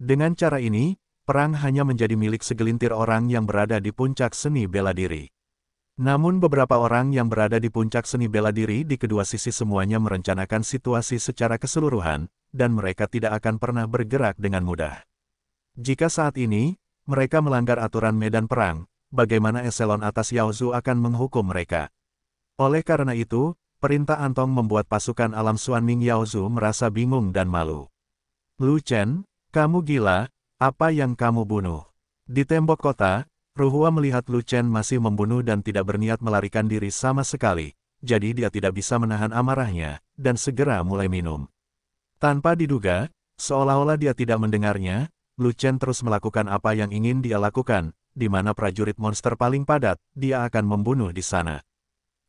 Dengan cara ini, perang hanya menjadi milik segelintir orang yang berada di puncak seni bela diri. Namun beberapa orang yang berada di puncak seni bela diri di kedua sisi semuanya merencanakan situasi secara keseluruhan, dan mereka tidak akan pernah bergerak dengan mudah. Jika saat ini, mereka melanggar aturan medan perang, bagaimana eselon atas Yaozu akan menghukum mereka? Oleh karena itu, perintah Antong membuat pasukan alam Suanming Yaozu merasa bingung dan malu. Lu Chen, kamu gila, apa yang kamu bunuh? Di tembok kota, Ruhua melihat Lu Chen masih membunuh dan tidak berniat melarikan diri sama sekali, jadi dia tidak bisa menahan amarahnya, dan segera mulai minum. Tanpa diduga, seolah-olah dia tidak mendengarnya, Lu Chen terus melakukan apa yang ingin dia lakukan, di mana prajurit monster paling padat, dia akan membunuh di sana.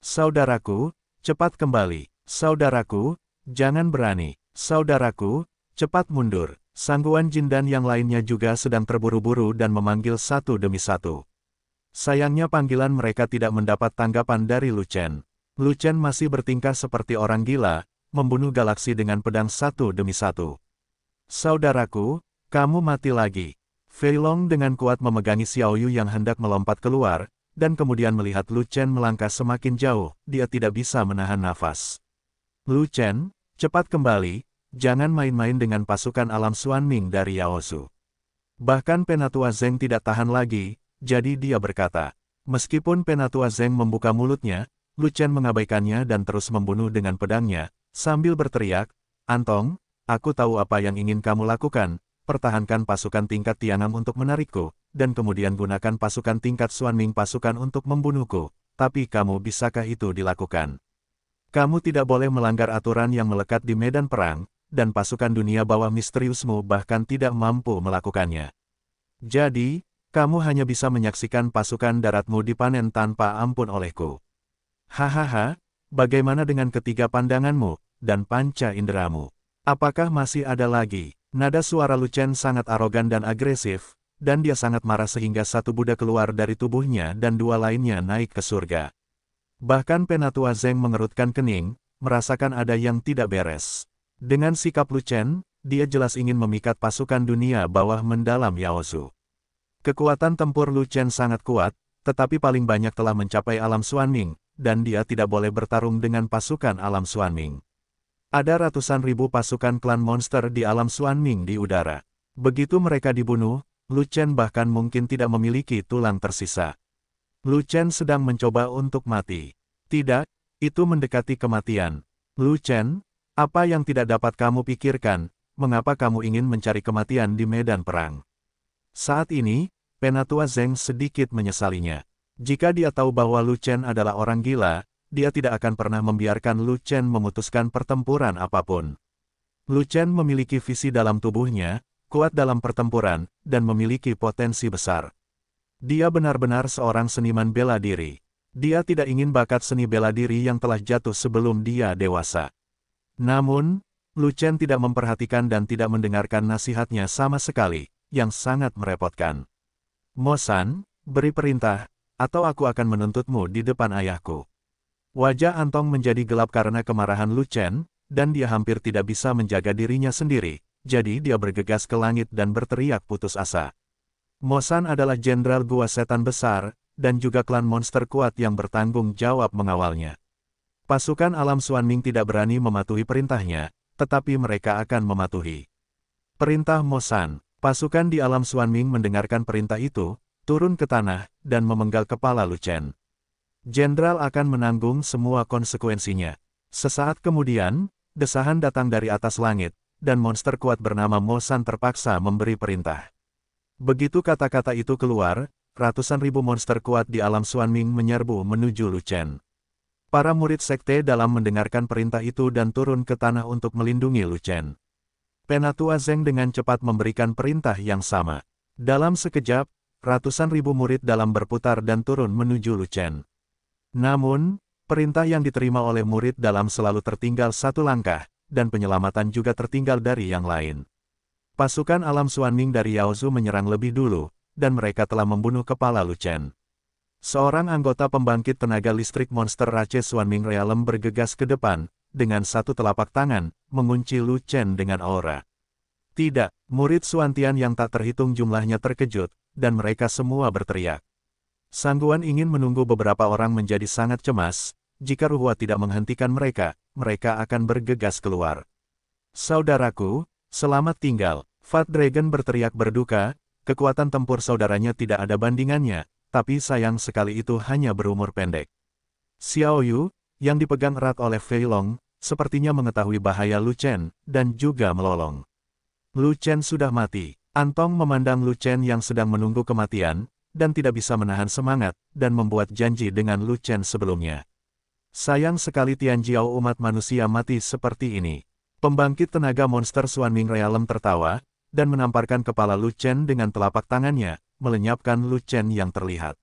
Saudaraku, cepat kembali. Saudaraku, jangan berani. Saudaraku, cepat mundur. Sangguan Jin dan yang lainnya juga sedang terburu-buru dan memanggil satu demi satu. Sayangnya panggilan mereka tidak mendapat tanggapan dari Lu Chen. Lu Chen masih bertingkah seperti orang gila, membunuh galaksi dengan pedang satu demi satu. Saudaraku, kamu mati lagi. Fei Long dengan kuat memegangi Xiaoyu yang hendak melompat keluar, dan kemudian melihat Lu Chen melangkah semakin jauh, dia tidak bisa menahan nafas. Lu Chen, cepat kembali, Jangan main-main dengan pasukan alam Ming dari Yaosu. Bahkan Penatua Zeng tidak tahan lagi, jadi dia berkata. Meskipun Penatua Zeng membuka mulutnya, Lu Chen mengabaikannya dan terus membunuh dengan pedangnya, sambil berteriak, Antong, aku tahu apa yang ingin kamu lakukan, pertahankan pasukan tingkat Tianam untuk menarikku, dan kemudian gunakan pasukan tingkat Ming pasukan untuk membunuhku, tapi kamu bisakah itu dilakukan? Kamu tidak boleh melanggar aturan yang melekat di medan perang, dan pasukan dunia bawah misteriusmu bahkan tidak mampu melakukannya. Jadi, kamu hanya bisa menyaksikan pasukan daratmu dipanen tanpa ampun olehku. Hahaha, bagaimana dengan ketiga pandanganmu dan panca inderamu? Apakah masih ada lagi? Nada suara Lucen sangat arogan dan agresif, dan dia sangat marah sehingga satu Buddha keluar dari tubuhnya dan dua lainnya naik ke surga. Bahkan Penatua Zeng mengerutkan kening, merasakan ada yang tidak beres. Dengan sikap lucen, dia jelas ingin memikat pasukan dunia bawah mendalam Yaozu. Kekuatan tempur Lucen sangat kuat, tetapi paling banyak telah mencapai alam Suanming, dan dia tidak boleh bertarung dengan pasukan alam Suanming. Ada ratusan ribu pasukan klan monster di alam Suanming di udara. Begitu mereka dibunuh, Lucen bahkan mungkin tidak memiliki tulang tersisa. Lucen sedang mencoba untuk mati. Tidak, itu mendekati kematian. Lucen. Apa yang tidak dapat kamu pikirkan, mengapa kamu ingin mencari kematian di medan perang? Saat ini, Penatua Zeng sedikit menyesalinya. Jika dia tahu bahwa Lu Chen adalah orang gila, dia tidak akan pernah membiarkan Lu Chen memutuskan pertempuran apapun. Lu Chen memiliki visi dalam tubuhnya, kuat dalam pertempuran, dan memiliki potensi besar. Dia benar-benar seorang seniman bela diri. Dia tidak ingin bakat seni bela diri yang telah jatuh sebelum dia dewasa. Namun, Lucen tidak memperhatikan dan tidak mendengarkan nasihatnya sama sekali, yang sangat merepotkan. Mosan, beri perintah, atau aku akan menuntutmu di depan ayahku. Wajah Antong menjadi gelap karena kemarahan Lucen, dan dia hampir tidak bisa menjaga dirinya sendiri, jadi dia bergegas ke langit dan berteriak putus asa. Mosan adalah jenderal gua setan besar, dan juga klan monster kuat yang bertanggung jawab mengawalnya. Pasukan alam Ming tidak berani mematuhi perintahnya, tetapi mereka akan mematuhi. Perintah Mosan, pasukan di alam Suanming mendengarkan perintah itu, turun ke tanah, dan memenggal kepala Lucen. Jenderal akan menanggung semua konsekuensinya. Sesaat kemudian, desahan datang dari atas langit, dan monster kuat bernama Mosan terpaksa memberi perintah. Begitu kata-kata itu keluar, ratusan ribu monster kuat di alam Suanming menyerbu menuju Lucen. Para murid sekte dalam mendengarkan perintah itu dan turun ke tanah untuk melindungi Lu Chen. Penatua Zeng dengan cepat memberikan perintah yang sama. Dalam sekejap, ratusan ribu murid dalam berputar dan turun menuju Lu Chen. Namun, perintah yang diterima oleh murid dalam selalu tertinggal satu langkah, dan penyelamatan juga tertinggal dari yang lain. Pasukan alam Suanning dari Yaozu menyerang lebih dulu, dan mereka telah membunuh kepala Lu Chen. Seorang anggota pembangkit tenaga listrik monster Rache Suanming Realem bergegas ke depan, dengan satu telapak tangan, mengunci Lu Chen dengan aura. Tidak, murid Suantian yang tak terhitung jumlahnya terkejut, dan mereka semua berteriak. Sangguan ingin menunggu beberapa orang menjadi sangat cemas, jika Ruhua tidak menghentikan mereka, mereka akan bergegas keluar. Saudaraku, selamat tinggal, Fat Dragon berteriak berduka, kekuatan tempur saudaranya tidak ada bandingannya, tapi sayang sekali itu hanya berumur pendek. Xiao Yu, yang dipegang erat oleh Fei Long, sepertinya mengetahui bahaya Lu Chen, dan juga melolong. Lu Chen sudah mati. Antong memandang Lu Chen yang sedang menunggu kematian, dan tidak bisa menahan semangat, dan membuat janji dengan Lu Chen sebelumnya. Sayang sekali Tian Jiao umat manusia mati seperti ini. Pembangkit tenaga monster Suan Ming Realem tertawa, dan menamparkan kepala Lu Chen dengan telapak tangannya, melenyapkan Lu Chen yang terlihat.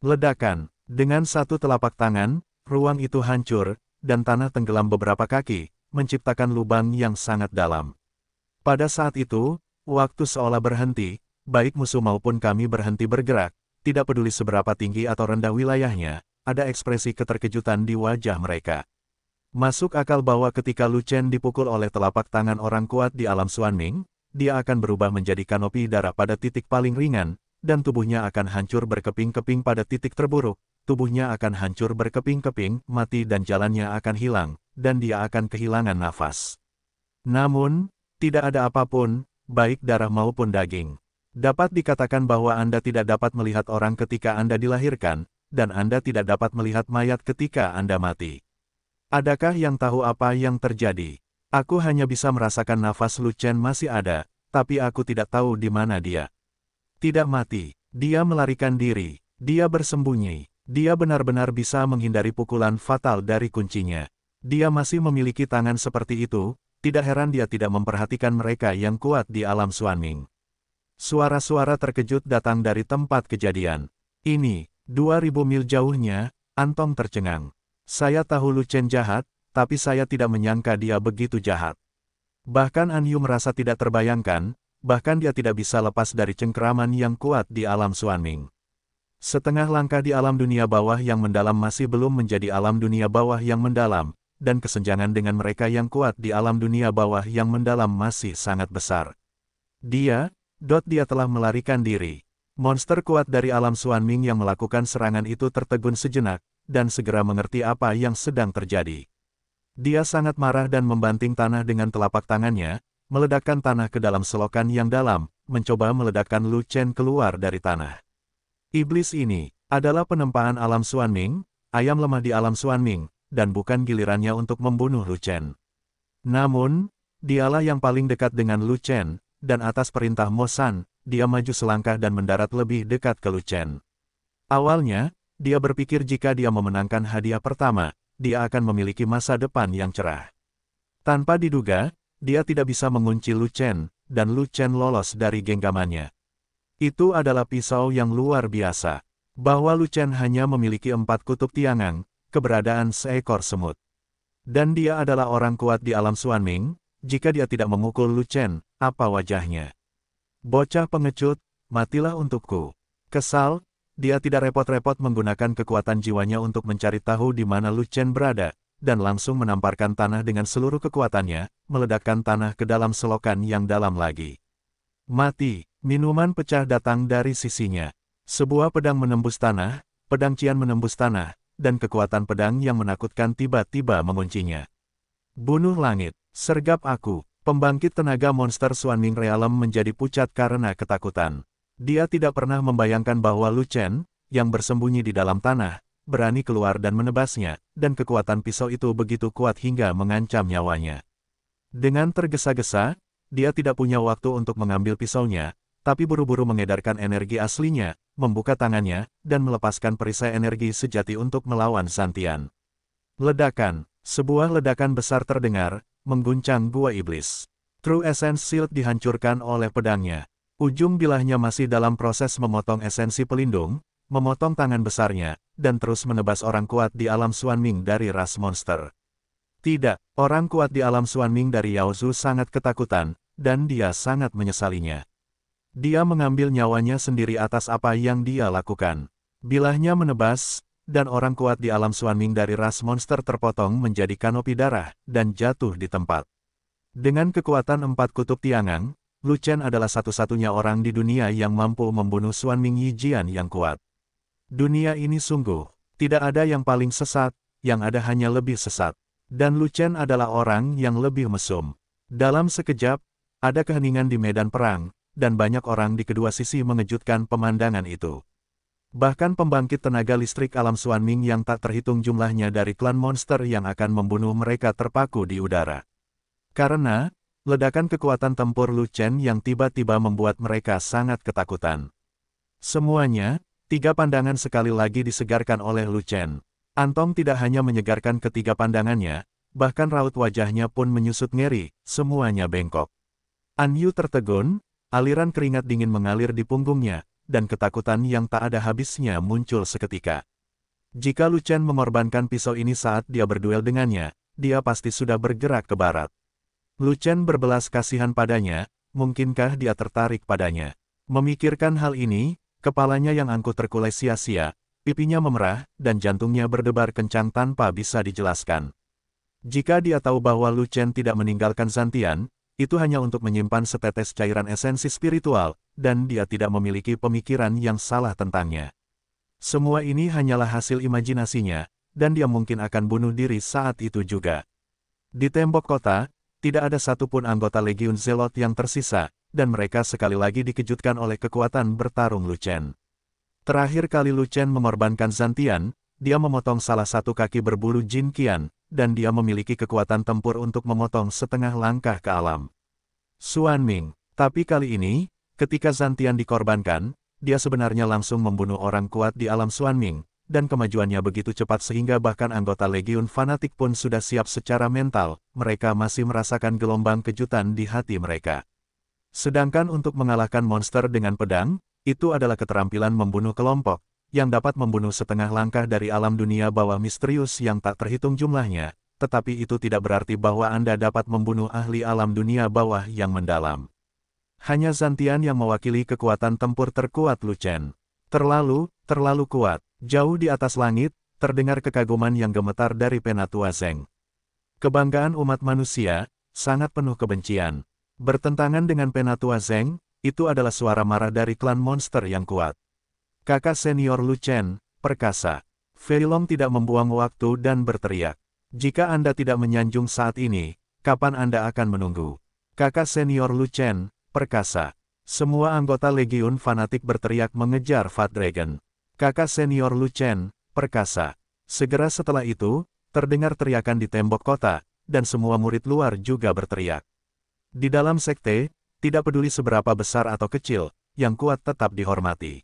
Ledakan, dengan satu telapak tangan, ruang itu hancur, dan tanah tenggelam beberapa kaki, menciptakan lubang yang sangat dalam. Pada saat itu, waktu seolah berhenti, baik musuh maupun kami berhenti bergerak, tidak peduli seberapa tinggi atau rendah wilayahnya, ada ekspresi keterkejutan di wajah mereka. Masuk akal bahwa ketika Lu Chen dipukul oleh telapak tangan orang kuat di alam Ming, dia akan berubah menjadi kanopi darah pada titik paling ringan, dan tubuhnya akan hancur berkeping-keping pada titik terburuk, tubuhnya akan hancur berkeping-keping, mati dan jalannya akan hilang, dan dia akan kehilangan nafas. Namun, tidak ada apapun, baik darah maupun daging. Dapat dikatakan bahwa Anda tidak dapat melihat orang ketika Anda dilahirkan, dan Anda tidak dapat melihat mayat ketika Anda mati. Adakah yang tahu apa yang terjadi? Aku hanya bisa merasakan nafas Lu Chen masih ada, tapi aku tidak tahu di mana dia. Tidak mati, dia melarikan diri, dia bersembunyi, dia benar-benar bisa menghindari pukulan fatal dari kuncinya. Dia masih memiliki tangan seperti itu, tidak heran dia tidak memperhatikan mereka yang kuat di alam Suanming. Suara-suara terkejut datang dari tempat kejadian. Ini, 2000 mil jauhnya, Antong tercengang. Saya tahu Lu Chen jahat, tapi saya tidak menyangka dia begitu jahat. Bahkan An Yu merasa tidak terbayangkan, bahkan dia tidak bisa lepas dari cengkeraman yang kuat di alam Suaning. Setengah langkah di alam dunia bawah yang mendalam masih belum menjadi alam dunia bawah yang mendalam, dan kesenjangan dengan mereka yang kuat di alam dunia bawah yang mendalam masih sangat besar. Dia, dot dia telah melarikan diri. Monster kuat dari alam Suanming yang melakukan serangan itu tertegun sejenak, dan segera mengerti apa yang sedang terjadi. Dia sangat marah dan membanting tanah dengan telapak tangannya, meledakkan tanah ke dalam selokan yang dalam, mencoba meledakkan Lu Chen keluar dari tanah. Iblis ini adalah penempaan alam Ming, ayam lemah di alam Ming, dan bukan gilirannya untuk membunuh Lu Chen. Namun, dialah yang paling dekat dengan Lu Chen, dan atas perintah Mo San, dia maju selangkah dan mendarat lebih dekat ke Lu Chen. Awalnya, dia berpikir jika dia memenangkan hadiah pertama, dia akan memiliki masa depan yang cerah. Tanpa diduga, dia tidak bisa mengunci Lu Chen, dan Lu Chen lolos dari genggamannya. Itu adalah pisau yang luar biasa. Bahwa Lu Chen hanya memiliki empat kutub tiangang, keberadaan seekor semut. Dan dia adalah orang kuat di alam Suanming, jika dia tidak memukul Lu Chen, apa wajahnya? Bocah pengecut, matilah untukku. Kesal, dia tidak repot-repot menggunakan kekuatan jiwanya untuk mencari tahu di mana Lu Chen berada, dan langsung menamparkan tanah dengan seluruh kekuatannya, meledakkan tanah ke dalam selokan yang dalam lagi. Mati, minuman pecah datang dari sisinya. Sebuah pedang menembus tanah, pedang Cian menembus tanah, dan kekuatan pedang yang menakutkan tiba-tiba menguncinya. Bunuh langit, sergap aku, pembangkit tenaga monster Suaning Realem menjadi pucat karena ketakutan. Dia tidak pernah membayangkan bahwa Lu Chen, yang bersembunyi di dalam tanah, berani keluar dan menebasnya, dan kekuatan pisau itu begitu kuat hingga mengancam nyawanya. Dengan tergesa-gesa, dia tidak punya waktu untuk mengambil pisaunya, tapi buru-buru mengedarkan energi aslinya, membuka tangannya, dan melepaskan perisai energi sejati untuk melawan Santian. Ledakan, sebuah ledakan besar terdengar, mengguncang gua iblis. True Essence Shield dihancurkan oleh pedangnya. Ujung bilahnya masih dalam proses memotong esensi pelindung, memotong tangan besarnya, dan terus menebas orang kuat di alam Ming dari ras monster. Tidak, orang kuat di alam Ming dari Yaozu sangat ketakutan, dan dia sangat menyesalinya. Dia mengambil nyawanya sendiri atas apa yang dia lakukan. Bilahnya menebas, dan orang kuat di alam Ming dari ras monster terpotong menjadi kanopi darah, dan jatuh di tempat. Dengan kekuatan empat kutub tiangang, Lu Chen adalah satu-satunya orang di dunia yang mampu membunuh Suan Ming Yijian yang kuat. Dunia ini sungguh, tidak ada yang paling sesat, yang ada hanya lebih sesat. Dan Lucen adalah orang yang lebih mesum. Dalam sekejap, ada keheningan di medan perang, dan banyak orang di kedua sisi mengejutkan pemandangan itu. Bahkan pembangkit tenaga listrik alam Suanming yang tak terhitung jumlahnya dari klan monster yang akan membunuh mereka terpaku di udara. Karena, ledakan kekuatan tempur Lucen yang tiba-tiba membuat mereka sangat ketakutan. Semuanya, Tiga pandangan sekali lagi disegarkan oleh Lu Chen. Antong tidak hanya menyegarkan ketiga pandangannya, bahkan raut wajahnya pun menyusut ngeri, semuanya bengkok. An Yu tertegun, aliran keringat dingin mengalir di punggungnya, dan ketakutan yang tak ada habisnya muncul seketika. Jika Lu Chen mengorbankan pisau ini saat dia berduel dengannya, dia pasti sudah bergerak ke barat. Lu Chen berbelas kasihan padanya, mungkinkah dia tertarik padanya? Memikirkan hal ini, Kepalanya yang angkuh terkulai sia-sia, pipinya memerah, dan jantungnya berdebar kencang tanpa bisa dijelaskan. Jika dia tahu bahwa Lu Chen tidak meninggalkan Zantian, itu hanya untuk menyimpan setetes cairan esensi spiritual, dan dia tidak memiliki pemikiran yang salah tentangnya. Semua ini hanyalah hasil imajinasinya, dan dia mungkin akan bunuh diri saat itu juga. Di tembok kota, tidak ada satupun anggota Legiun Zelot yang tersisa, dan mereka sekali lagi dikejutkan oleh kekuatan bertarung Lucen. Terakhir kali Lucen mengorbankan Zantian, dia memotong salah satu kaki berbulu Jin Qian, dan dia memiliki kekuatan tempur untuk memotong setengah langkah ke alam. Suan Ming, tapi kali ini, ketika Zantian dikorbankan, dia sebenarnya langsung membunuh orang kuat di alam Suan Ming, dan kemajuannya begitu cepat sehingga bahkan anggota Legiun Fanatik pun sudah siap secara mental, mereka masih merasakan gelombang kejutan di hati mereka. Sedangkan untuk mengalahkan monster dengan pedang, itu adalah keterampilan membunuh kelompok, yang dapat membunuh setengah langkah dari alam dunia bawah misterius yang tak terhitung jumlahnya, tetapi itu tidak berarti bahwa Anda dapat membunuh ahli alam dunia bawah yang mendalam. Hanya Zantian yang mewakili kekuatan tempur terkuat Lucen. Terlalu, terlalu kuat. Jauh di atas langit, terdengar kekaguman yang gemetar dari Penatua Zeng. Kebanggaan umat manusia, sangat penuh kebencian. Bertentangan dengan Penatua Zeng, itu adalah suara marah dari klan monster yang kuat. Kakak senior Lu Chen, perkasa. Long tidak membuang waktu dan berteriak. Jika Anda tidak menyanjung saat ini, kapan Anda akan menunggu? Kakak senior Lu Chen, perkasa. Semua anggota Legiun fanatik berteriak mengejar Fat Dragon kakak senior Lu Chen, perkasa. Segera setelah itu, terdengar teriakan di tembok kota, dan semua murid luar juga berteriak. Di dalam sekte, tidak peduli seberapa besar atau kecil, yang kuat tetap dihormati.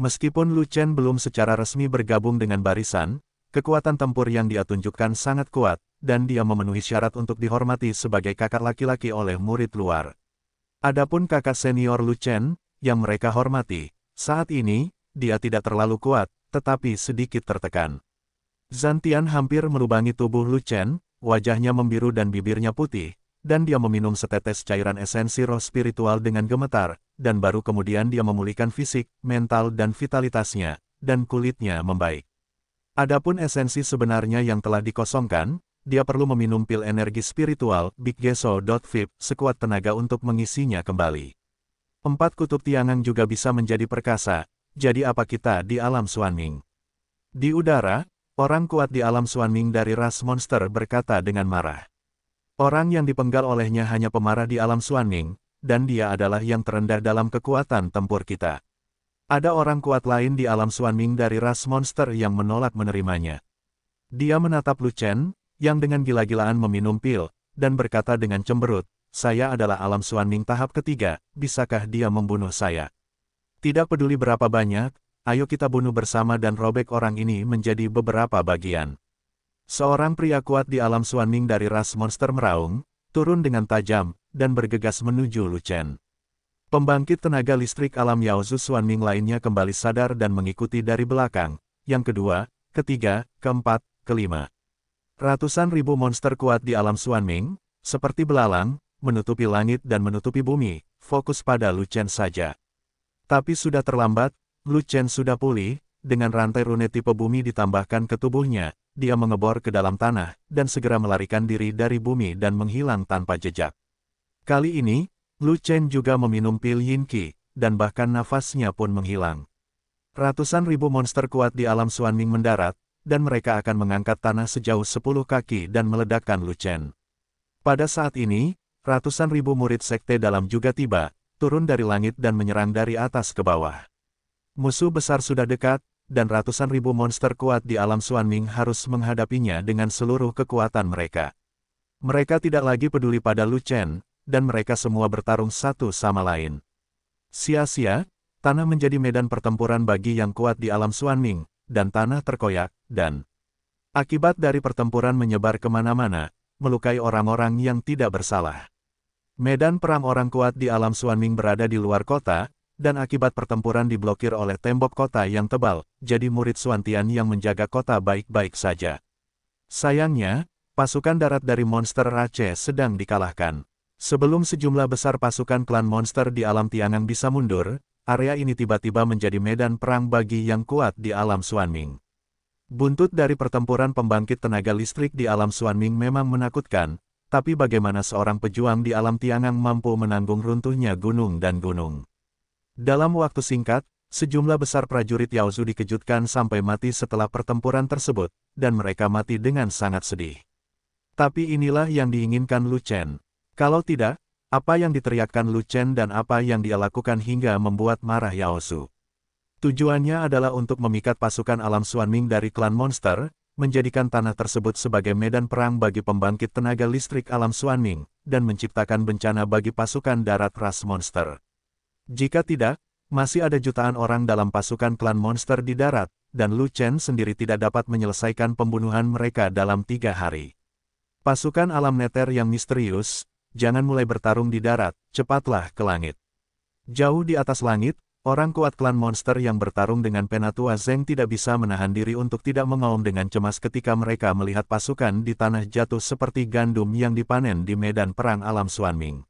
Meskipun Lu Chen belum secara resmi bergabung dengan barisan, kekuatan tempur yang dia tunjukkan sangat kuat, dan dia memenuhi syarat untuk dihormati sebagai kakak laki-laki oleh murid luar. Adapun kakak senior Lu Chen, yang mereka hormati, saat ini, dia tidak terlalu kuat, tetapi sedikit tertekan. Zantian hampir melubangi tubuh Lu Chen, wajahnya membiru dan bibirnya putih, dan dia meminum setetes cairan esensi roh spiritual dengan gemetar, dan baru kemudian dia memulihkan fisik, mental dan vitalitasnya, dan kulitnya membaik. Adapun esensi sebenarnya yang telah dikosongkan, dia perlu meminum pil energi spiritual Big Geso.Vip sekuat tenaga untuk mengisinya kembali. Empat kutub tiangang juga bisa menjadi perkasa, jadi apa kita di alam Suaning? Di udara, orang kuat di alam Suaning dari ras monster berkata dengan marah. Orang yang dipenggal olehnya hanya pemarah di alam Suaning, dan dia adalah yang terendah dalam kekuatan tempur kita. Ada orang kuat lain di alam Suaning dari ras monster yang menolak menerimanya. Dia menatap Lu Chen, yang dengan gila-gilaan meminum pil, dan berkata dengan cemberut, saya adalah alam Suaning tahap ketiga, bisakah dia membunuh saya? Tidak peduli berapa banyak, ayo kita bunuh bersama dan robek orang ini menjadi beberapa bagian. Seorang pria kuat di alam Suaning dari ras monster meraung, turun dengan tajam, dan bergegas menuju Lucen. Pembangkit tenaga listrik alam Yaozu Suanming lainnya kembali sadar dan mengikuti dari belakang, yang kedua, ketiga, keempat, kelima. Ratusan ribu monster kuat di alam Suanming, seperti belalang, menutupi langit dan menutupi bumi, fokus pada Lucen saja. Tapi sudah terlambat, Lu Chen sudah pulih, dengan rantai rune tipe bumi ditambahkan ke tubuhnya, dia mengebor ke dalam tanah, dan segera melarikan diri dari bumi dan menghilang tanpa jejak. Kali ini, Lu Chen juga meminum pil Yin Qi, dan bahkan nafasnya pun menghilang. Ratusan ribu monster kuat di alam Suanming mendarat, dan mereka akan mengangkat tanah sejauh sepuluh kaki dan meledakkan Lu Chen. Pada saat ini, ratusan ribu murid sekte dalam juga tiba, turun dari langit dan menyerang dari atas ke bawah. Musuh besar sudah dekat, dan ratusan ribu monster kuat di alam Suanming harus menghadapinya dengan seluruh kekuatan mereka. Mereka tidak lagi peduli pada Lu Chen, dan mereka semua bertarung satu sama lain. Sia-sia, tanah menjadi medan pertempuran bagi yang kuat di alam Suanming, dan tanah terkoyak, dan akibat dari pertempuran menyebar kemana-mana, melukai orang-orang yang tidak bersalah. Medan perang orang kuat di alam Suanming berada di luar kota, dan akibat pertempuran diblokir oleh tembok kota yang tebal, jadi murid Suantian yang menjaga kota baik-baik saja. Sayangnya, pasukan darat dari monster Rache sedang dikalahkan. Sebelum sejumlah besar pasukan klan monster di alam Tiangan bisa mundur, area ini tiba-tiba menjadi medan perang bagi yang kuat di alam Suanming. Buntut dari pertempuran pembangkit tenaga listrik di alam Suanming memang menakutkan, tapi bagaimana seorang pejuang di alam Tiangang mampu menanggung runtuhnya gunung dan gunung. Dalam waktu singkat, sejumlah besar prajurit Yaozu dikejutkan sampai mati setelah pertempuran tersebut, dan mereka mati dengan sangat sedih. Tapi inilah yang diinginkan Lu Chen. Kalau tidak, apa yang diteriakkan Lu Chen dan apa yang dia lakukan hingga membuat marah Yaozu. Tujuannya adalah untuk memikat pasukan alam Suanming dari klan monster, menjadikan tanah tersebut sebagai medan perang bagi pembangkit tenaga listrik alam Suanming, dan menciptakan bencana bagi pasukan darat ras monster. Jika tidak, masih ada jutaan orang dalam pasukan klan monster di darat, dan Lu Chen sendiri tidak dapat menyelesaikan pembunuhan mereka dalam tiga hari. Pasukan alam neter yang misterius, jangan mulai bertarung di darat, cepatlah ke langit. Jauh di atas langit, Orang kuat klan monster yang bertarung dengan Penatua Zeng tidak bisa menahan diri untuk tidak mengaum dengan cemas ketika mereka melihat pasukan di tanah jatuh seperti gandum yang dipanen di medan perang alam Suanming.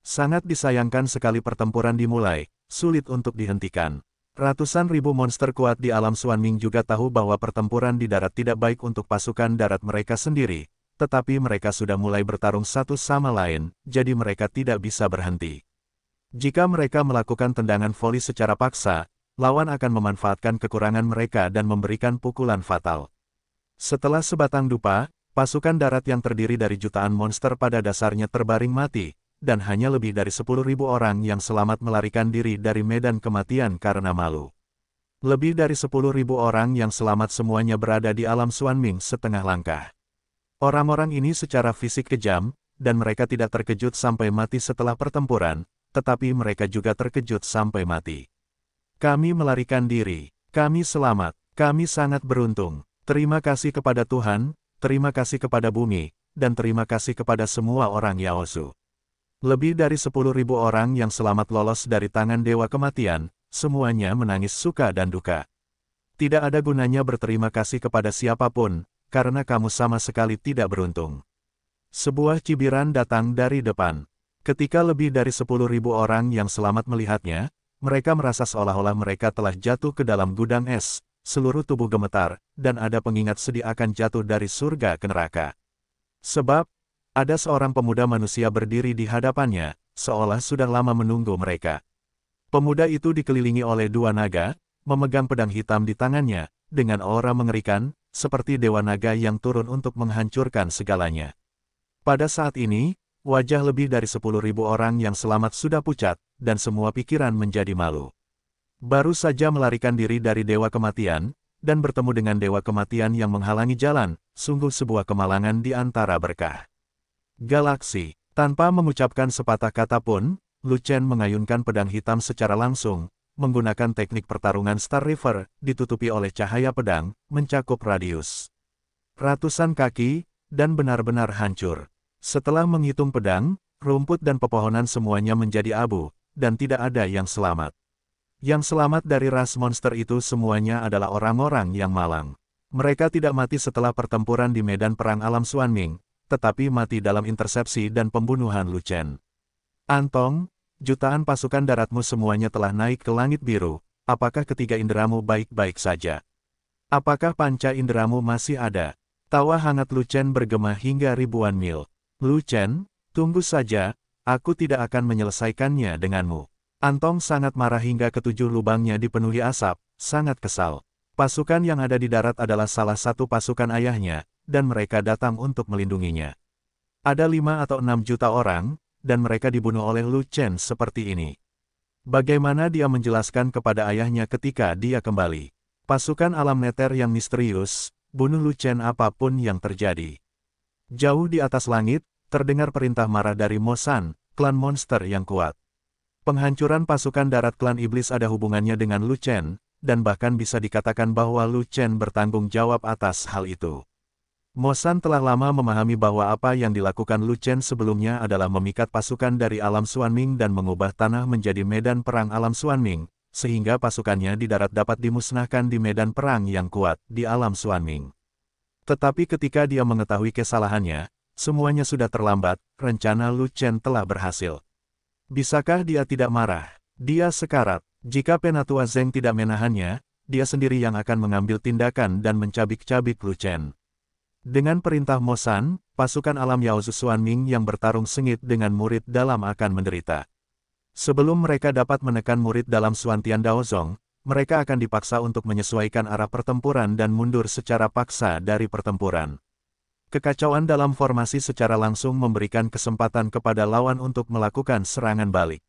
Sangat disayangkan sekali pertempuran dimulai, sulit untuk dihentikan. Ratusan ribu monster kuat di alam Suanming juga tahu bahwa pertempuran di darat tidak baik untuk pasukan darat mereka sendiri, tetapi mereka sudah mulai bertarung satu sama lain, jadi mereka tidak bisa berhenti. Jika mereka melakukan tendangan voli secara paksa, lawan akan memanfaatkan kekurangan mereka dan memberikan pukulan fatal. Setelah sebatang dupa, pasukan darat yang terdiri dari jutaan monster pada dasarnya terbaring mati, dan hanya lebih dari 10.000 orang yang selamat melarikan diri dari medan kematian karena malu. Lebih dari 10.000 orang yang selamat semuanya berada di alam Suanming setengah langkah. Orang-orang ini secara fisik kejam, dan mereka tidak terkejut sampai mati setelah pertempuran, tetapi mereka juga terkejut sampai mati. Kami melarikan diri, kami selamat, kami sangat beruntung. Terima kasih kepada Tuhan, terima kasih kepada bumi, dan terima kasih kepada semua orang Yaosu. Lebih dari 10.000 orang yang selamat lolos dari tangan Dewa Kematian, semuanya menangis suka dan duka. Tidak ada gunanya berterima kasih kepada siapapun, karena kamu sama sekali tidak beruntung. Sebuah cibiran datang dari depan. Ketika lebih dari 10.000 orang yang selamat melihatnya, mereka merasa seolah-olah mereka telah jatuh ke dalam gudang es, seluruh tubuh gemetar, dan ada pengingat sedih akan jatuh dari surga ke neraka. Sebab, ada seorang pemuda manusia berdiri di hadapannya, seolah sudah lama menunggu mereka. Pemuda itu dikelilingi oleh dua naga, memegang pedang hitam di tangannya, dengan aura mengerikan, seperti dewa naga yang turun untuk menghancurkan segalanya. Pada saat ini, wajah lebih dari sepuluh ribu orang yang selamat sudah pucat, dan semua pikiran menjadi malu. Baru saja melarikan diri dari Dewa Kematian, dan bertemu dengan Dewa Kematian yang menghalangi jalan, sungguh sebuah kemalangan di antara berkah. Galaksi, tanpa mengucapkan sepatah kata pun, Lu Chen mengayunkan pedang hitam secara langsung, menggunakan teknik pertarungan Star River, ditutupi oleh cahaya pedang, mencakup radius. Ratusan kaki, dan benar-benar hancur. Setelah menghitung pedang, rumput dan pepohonan semuanya menjadi abu, dan tidak ada yang selamat. Yang selamat dari ras monster itu semuanya adalah orang-orang yang malang. Mereka tidak mati setelah pertempuran di medan perang alam Suanming, tetapi mati dalam intersepsi dan pembunuhan Lucen. Antong, jutaan pasukan daratmu semuanya telah naik ke langit biru, apakah ketiga inderamu baik-baik saja? Apakah panca inderamu masih ada? Tawa hangat Lucen bergema hingga ribuan mil. Lu Chen, tunggu saja, aku tidak akan menyelesaikannya denganmu. Antong sangat marah hingga ketujuh lubangnya dipenuhi asap, sangat kesal. Pasukan yang ada di darat adalah salah satu pasukan ayahnya, dan mereka datang untuk melindunginya. Ada lima atau enam juta orang, dan mereka dibunuh oleh Lu Chen seperti ini. Bagaimana dia menjelaskan kepada ayahnya ketika dia kembali? Pasukan alam neter yang misterius, bunuh Lu Chen apapun yang terjadi. Jauh di atas langit, terdengar perintah marah dari Mosan, klan monster yang kuat. Penghancuran pasukan darat klan iblis ada hubungannya dengan Lu Chen, dan bahkan bisa dikatakan bahwa Lu Chen bertanggung jawab atas hal itu. Mosan telah lama memahami bahwa apa yang dilakukan Lu Chen sebelumnya adalah memikat pasukan dari alam Suanming dan mengubah tanah menjadi medan perang alam Suanming, sehingga pasukannya di darat dapat dimusnahkan di medan perang yang kuat di alam Suanming. Tetapi ketika dia mengetahui kesalahannya, Semuanya sudah terlambat, rencana Lu Chen telah berhasil. Bisakah dia tidak marah? Dia sekarat. Jika Penatua Zeng tidak menahannya, dia sendiri yang akan mengambil tindakan dan mencabik-cabik Lu Chen. Dengan perintah Mosan, pasukan alam Yao Zuan Ming yang bertarung sengit dengan murid dalam akan menderita. Sebelum mereka dapat menekan murid dalam Suantian Daozong, mereka akan dipaksa untuk menyesuaikan arah pertempuran dan mundur secara paksa dari pertempuran. Kekacauan dalam formasi secara langsung memberikan kesempatan kepada lawan untuk melakukan serangan balik.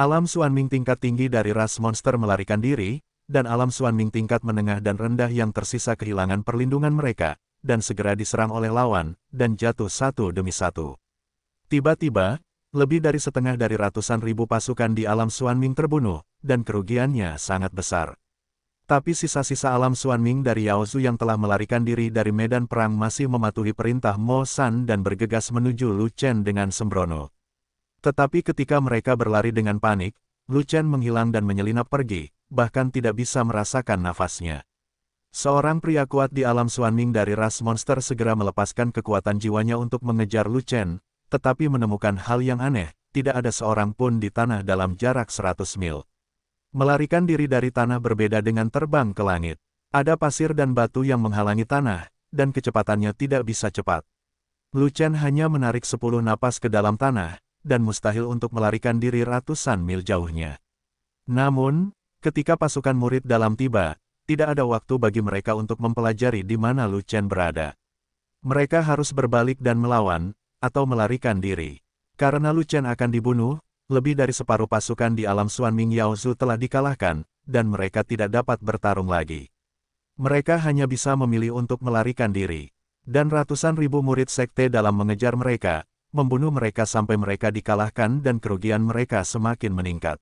Alam Suanming tingkat tinggi dari ras monster melarikan diri, dan alam Suanming tingkat menengah dan rendah yang tersisa kehilangan perlindungan mereka, dan segera diserang oleh lawan, dan jatuh satu demi satu. Tiba-tiba, lebih dari setengah dari ratusan ribu pasukan di alam Suanming terbunuh, dan kerugiannya sangat besar. Tapi sisa-sisa alam Suanming dari Yaozu yang telah melarikan diri dari medan perang masih mematuhi perintah Mo San dan bergegas menuju Lu Chen dengan sembrono. Tetapi ketika mereka berlari dengan panik, Lu Chen menghilang dan menyelinap pergi, bahkan tidak bisa merasakan nafasnya. Seorang pria kuat di alam Suanming dari ras monster segera melepaskan kekuatan jiwanya untuk mengejar Lu Chen, tetapi menemukan hal yang aneh, tidak ada seorang pun di tanah dalam jarak 100 mil. Melarikan diri dari tanah berbeda dengan terbang ke langit. Ada pasir dan batu yang menghalangi tanah, dan kecepatannya tidak bisa cepat. Lucian hanya menarik sepuluh napas ke dalam tanah, dan mustahil untuk melarikan diri ratusan mil jauhnya. Namun, ketika pasukan murid dalam tiba, tidak ada waktu bagi mereka untuk mempelajari di mana Lucian berada. Mereka harus berbalik dan melawan, atau melarikan diri. Karena Lucian akan dibunuh, lebih dari separuh pasukan di alam Suan Ming Zhu telah dikalahkan, dan mereka tidak dapat bertarung lagi. Mereka hanya bisa memilih untuk melarikan diri. Dan ratusan ribu murid sekte dalam mengejar mereka, membunuh mereka sampai mereka dikalahkan dan kerugian mereka semakin meningkat.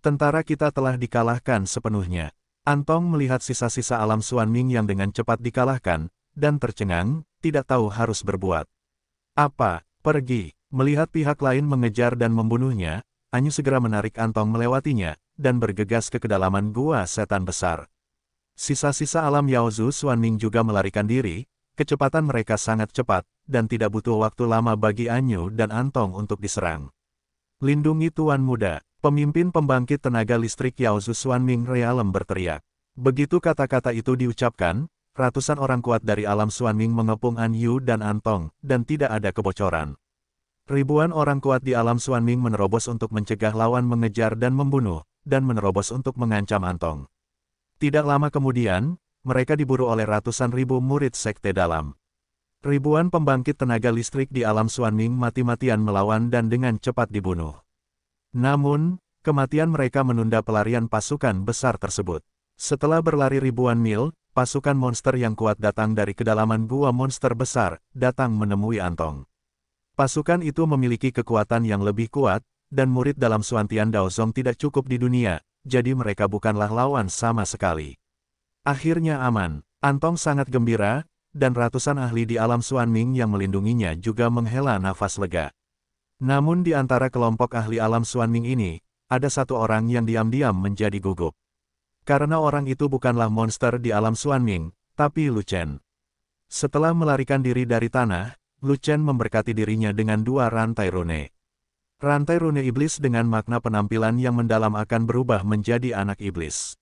Tentara kita telah dikalahkan sepenuhnya. Antong melihat sisa-sisa alam Suan Ming yang dengan cepat dikalahkan, dan tercengang, tidak tahu harus berbuat. Apa, pergi, Melihat pihak lain mengejar dan membunuhnya, Anyu segera menarik Antong melewatinya, dan bergegas ke kedalaman gua setan besar. Sisa-sisa alam Yaozu Ming juga melarikan diri, kecepatan mereka sangat cepat, dan tidak butuh waktu lama bagi Anyu dan Antong untuk diserang. Lindungi Tuan Muda, pemimpin pembangkit tenaga listrik Yaozu Ming Realem berteriak. Begitu kata-kata itu diucapkan, ratusan orang kuat dari alam Ming mengepung Anyu dan Antong, dan tidak ada kebocoran. Ribuan orang kuat di alam Suanming menerobos untuk mencegah lawan mengejar dan membunuh, dan menerobos untuk mengancam Antong. Tidak lama kemudian, mereka diburu oleh ratusan ribu murid sekte dalam. Ribuan pembangkit tenaga listrik di alam Suanming mati-matian melawan dan dengan cepat dibunuh. Namun, kematian mereka menunda pelarian pasukan besar tersebut. Setelah berlari ribuan mil, pasukan monster yang kuat datang dari kedalaman gua monster besar, datang menemui Antong. Pasukan itu memiliki kekuatan yang lebih kuat, dan murid dalam Suantian Daozong tidak cukup di dunia, jadi mereka bukanlah lawan sama sekali. Akhirnya aman, Antong sangat gembira, dan ratusan ahli di alam Suanming yang melindunginya juga menghela nafas lega. Namun di antara kelompok ahli alam Suanming ini, ada satu orang yang diam-diam menjadi gugup. Karena orang itu bukanlah monster di alam Suanming, tapi Lu Chen. Setelah melarikan diri dari tanah, Lucian memberkati dirinya dengan dua rantai rune. Rantai rune iblis dengan makna penampilan yang mendalam akan berubah menjadi anak iblis.